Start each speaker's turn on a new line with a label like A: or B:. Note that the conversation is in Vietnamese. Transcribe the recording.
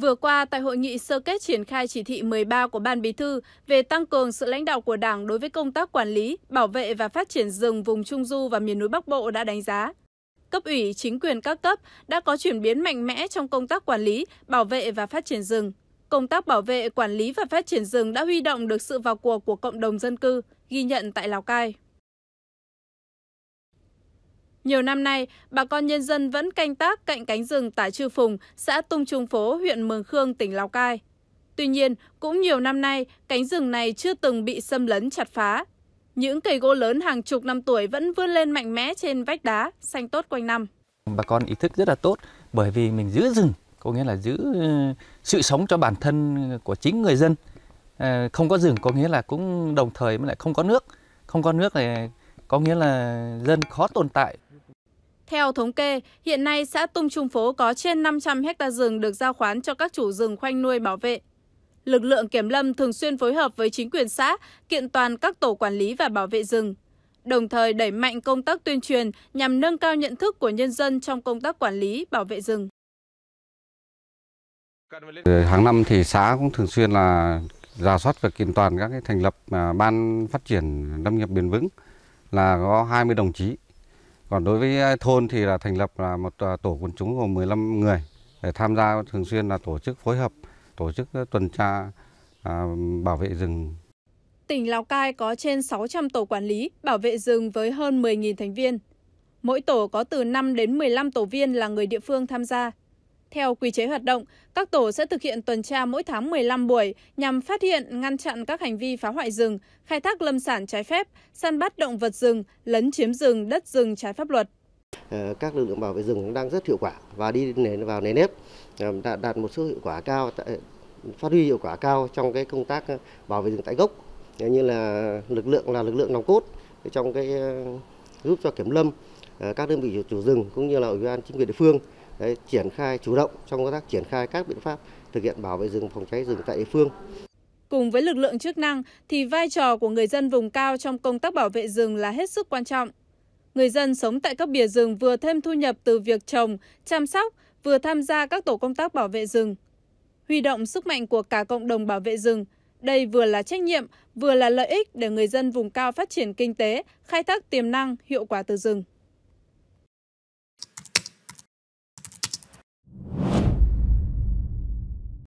A: Vừa qua, tại hội nghị sơ kết triển khai chỉ thị 13 của Ban Bí thư về tăng cường sự lãnh đạo của Đảng đối với công tác quản lý, bảo vệ và phát triển rừng vùng Trung Du và miền núi Bắc Bộ đã đánh giá. Cấp ủy, chính quyền các cấp đã có chuyển biến mạnh mẽ trong công tác quản lý, bảo vệ và phát triển rừng. Công tác bảo vệ, quản lý và phát triển rừng đã huy động được sự vào cuộc của cộng đồng dân cư, ghi nhận tại Lào Cai. Nhiều năm nay, bà con nhân dân vẫn canh tác cạnh cánh rừng tại Trư Phùng, xã Tung Trung Phố, huyện Mường Khương, tỉnh Lào Cai. Tuy nhiên, cũng nhiều năm nay, cánh rừng này chưa từng bị xâm lấn chặt phá. Những cây gỗ lớn hàng chục năm tuổi vẫn vươn lên mạnh mẽ trên vách đá, xanh tốt quanh năm.
B: Bà con ý thức rất là tốt bởi vì mình giữ rừng, có nghĩa là giữ ờ, sự sống cho bản thân của chính người dân. Ờ, không có rừng có nghĩa là cũng đồng thời với lại không có nước. Không có nước thì có nghĩa là dân khó tồn tại.
A: Theo thống kê, hiện nay xã Tung Trung Phố có trên 500 hecta rừng được giao khoán cho các chủ rừng khoanh nuôi bảo vệ. Lực lượng kiểm lâm thường xuyên phối hợp với chính quyền xã, kiện toàn các tổ quản lý và bảo vệ rừng, đồng thời đẩy mạnh công tác tuyên truyền nhằm nâng cao nhận thức của nhân dân trong công tác quản lý, bảo vệ rừng.
C: Hàng năm thì xã cũng thường xuyên là giả soát và kiện toàn các cái thành lập à, ban phát triển lâm nghiệp bền vững là có 20 đồng chí còn đối với thôn thì là thành lập là một à, tổ quần chúng gồm 15 người để tham gia thường xuyên là tổ chức phối hợp, tổ chức tuần tra à, bảo vệ rừng.
A: Tỉnh Lào Cai có trên 600 tổ quản lý, bảo vệ rừng với hơn 10.000 thành viên. Mỗi tổ có từ 5 đến 15 tổ viên là người địa phương tham gia. Theo quy chế hoạt động, các tổ sẽ thực hiện tuần tra mỗi tháng 15 buổi nhằm phát hiện, ngăn chặn các hành vi phá hoại rừng, khai thác lâm sản trái phép, săn bắt động vật rừng, lấn chiếm rừng, đất rừng trái pháp luật.
D: Ờ, các lực lượng bảo vệ rừng đang rất hiệu quả và đi vào nề nếp, ờ, đạt, đạt một số hiệu quả cao, phát huy hiệu quả cao trong cái công tác ờ, bảo vệ rừng tại gốc, như là lực lượng là lực lượng nòng cốt trong cái giúp cho kiểm lâm Ờ, các đơn vị chủ rừng cũng như là ủy ban chính quyền địa phương triển khai chủ động trong công tác triển khai các biện pháp thực hiện bảo vệ rừng phòng cháy rừng tại địa phương.
A: Cùng với lực lượng chức năng thì vai trò của người dân vùng cao trong công tác bảo vệ rừng là hết sức quan trọng. Người dân sống tại các bìa rừng vừa thêm thu nhập từ việc trồng, chăm sóc, vừa tham gia các tổ công tác bảo vệ rừng. Huy động sức mạnh của cả cộng đồng bảo vệ rừng, đây vừa là trách nhiệm, vừa là lợi ích để người dân vùng cao phát triển kinh tế, khai thác tiềm năng, hiệu quả từ rừng.